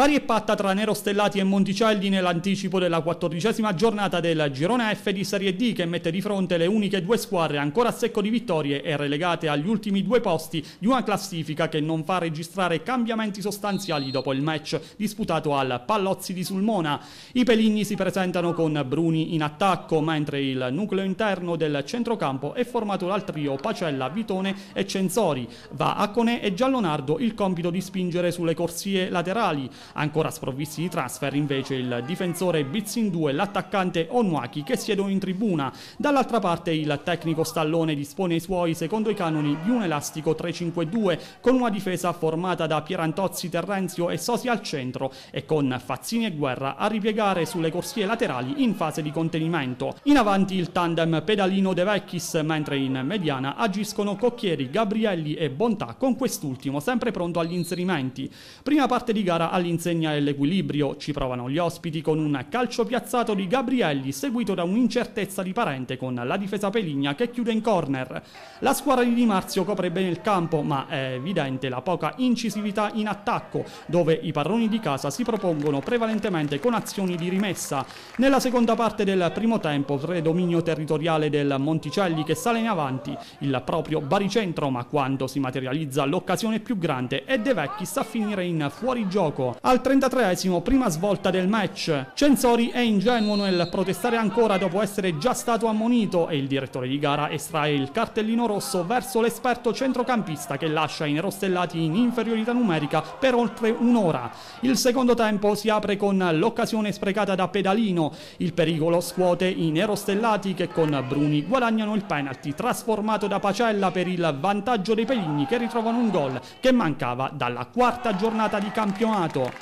Pari e patta tra Nerostellati e Monticelli nell'anticipo della quattordicesima giornata del Girone F di Serie D che mette di fronte le uniche due squadre ancora a secco di vittorie e relegate agli ultimi due posti di una classifica che non fa registrare cambiamenti sostanziali dopo il match disputato al Pallozzi di Sulmona. I Peligni si presentano con Bruni in attacco mentre il nucleo interno del centrocampo è formato dal trio Pacella, Vitone e Censori. Va a Cone e Giallonardo il compito di spingere sulle corsie laterali. Ancora sprovvisti di transfer invece il difensore 2 e l'attaccante Onuaki che siedono in tribuna. Dall'altra parte il tecnico Stallone dispone i suoi secondo i canoni di un elastico 3-5-2 con una difesa formata da Pierantozzi, Terrenzio e Sosi al centro e con Fazzini e Guerra a ripiegare sulle corsie laterali in fase di contenimento. In avanti il tandem Pedalino De Vecchis mentre in mediana agiscono Cocchieri, Gabrielli e Bontà con quest'ultimo sempre pronto agli inserimenti. Prima parte di gara all'interno insegna l'equilibrio, ci provano gli ospiti con un calcio piazzato di Gabrielli seguito da un'incertezza di Parente con la difesa Peligna che chiude in corner. La squadra di Di Marzio copre bene il campo ma è evidente la poca incisività in attacco dove i padroni di casa si propongono prevalentemente con azioni di rimessa. Nella seconda parte del primo tempo predominio territoriale del Monticelli che sale in avanti il proprio baricentro ma quando si materializza l'occasione più grande è De Vecchi sta a finire in fuori fuorigioco. Al 33esimo, prima svolta del match, Censori è ingenuo nel protestare ancora dopo essere già stato ammonito e il direttore di gara estrae il cartellino rosso verso l'esperto centrocampista che lascia i nerostellati in inferiorità numerica per oltre un'ora. Il secondo tempo si apre con l'occasione sprecata da Pedalino. Il pericolo scuote i nerostellati che con Bruni guadagnano il penalty trasformato da Pacella per il vantaggio dei Peligni che ritrovano un gol che mancava dalla quarta giornata di campionato.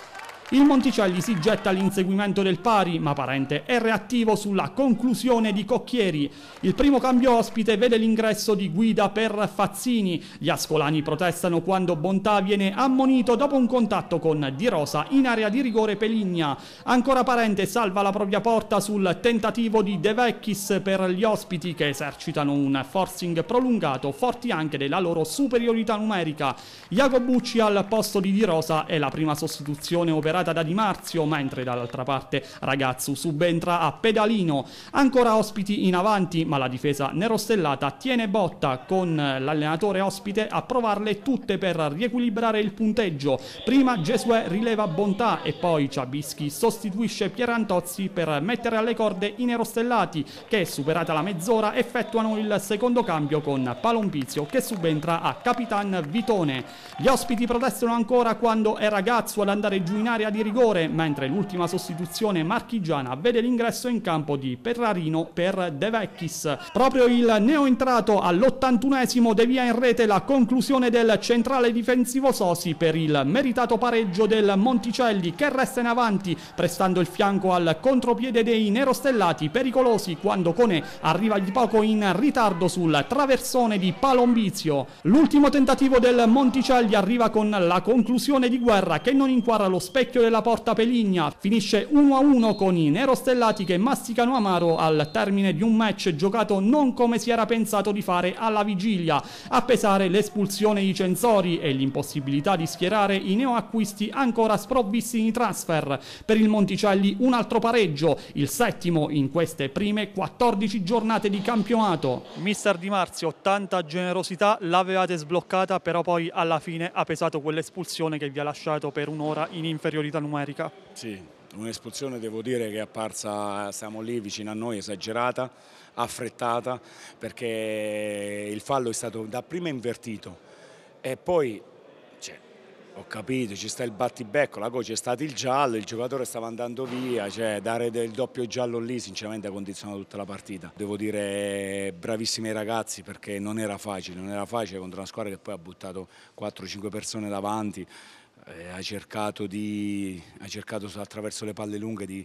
Il Monticelli si getta all'inseguimento del pari, ma Parente è reattivo sulla conclusione di Cocchieri. Il primo cambio ospite vede l'ingresso di guida per Fazzini. Gli ascolani protestano quando Bontà viene ammonito dopo un contatto con Di Rosa in area di rigore Peligna. Ancora Parente salva la propria porta sul tentativo di De Vecchis per gli ospiti che esercitano un forcing prolungato, forti anche della loro superiorità numerica. Iago Bucci al posto di Di Rosa è la prima sostituzione operativa superata da Di Marzio, mentre dall'altra parte Ragazzu subentra a Pedalino. Ancora ospiti in avanti, ma la difesa nerostellata tiene botta con l'allenatore ospite a provarle tutte per riequilibrare il punteggio. Prima Gesue rileva Bontà e poi Ciabischi sostituisce Pierantozzi per mettere alle corde i nerostellati che, superata la mezz'ora, effettuano il secondo cambio con Palompizio che subentra a Capitan Vitone. Gli ospiti protestano ancora quando è Ragazzo ad andare giù in area area di rigore, mentre l'ultima sostituzione marchigiana vede l'ingresso in campo di Ferrarino per De Vecchis. Proprio il neoentrato all'81esimo devia in rete la conclusione del centrale difensivo Sosi per il meritato pareggio del Monticelli che resta in avanti prestando il fianco al contropiede dei nerostellati pericolosi quando Cone arriva di poco in ritardo sul traversone di Palombizio. L'ultimo tentativo del Monticelli arriva con la conclusione di guerra che non inquadra lo specchio cerchio della porta Peligna. Finisce 1-1 con i nerostellati che masticano amaro al termine di un match giocato non come si era pensato di fare alla vigilia, a pesare l'espulsione di Censori e l'impossibilità di schierare i neoacquisti ancora sprovvisti di transfer. Per il Monticelli un altro pareggio, il settimo in queste prime 14 giornate di campionato. Mister Di Marzio, tanta generosità, l'avevate sbloccata, però poi alla fine ha pesato quell'espulsione che vi ha lasciato per un'ora in inferiorità superiorità numerica. Sì, un'espulsione devo dire che è apparsa, siamo lì vicino a noi, esagerata, affrettata, perché il fallo è stato dapprima invertito e poi cioè, ho capito, ci sta il battibecco, la goccia è stato il giallo, il giocatore stava andando via, cioè, dare del doppio giallo lì sinceramente ha condizionato tutta la partita. Devo dire bravissimi i ragazzi perché non era facile, non era facile contro una squadra che poi ha buttato 4-5 persone davanti, eh, ha, cercato di, ha, cercato attraverso le palle lunghe di,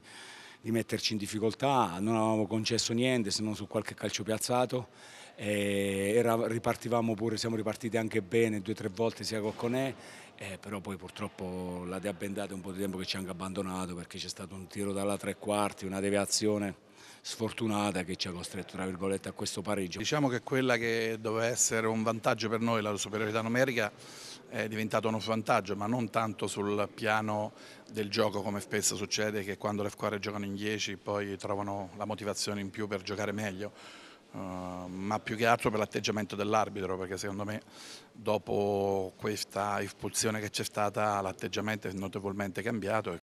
di, metterci in difficoltà, non avevamo concesso niente se non su qualche calcio piazzato, eh, era, ripartivamo pure, siamo ripartiti anche bene due o tre volte sia con Conè, eh, però poi purtroppo la Dea è un po' di tempo che ci ha anche abbandonato perché c'è stato un tiro dalla tre quarti, una deviazione sfortunata che ci ha costretto a questo pareggio. Diciamo che quella che doveva essere un vantaggio per noi, la superiorità numerica, è diventato uno svantaggio, ma non tanto sul piano del gioco come spesso succede che quando le squadre giocano in 10 poi trovano la motivazione in più per giocare meglio. Uh, ma più che altro per l'atteggiamento dell'arbitro, perché secondo me dopo questa espulsione che c'è stata l'atteggiamento è notevolmente cambiato e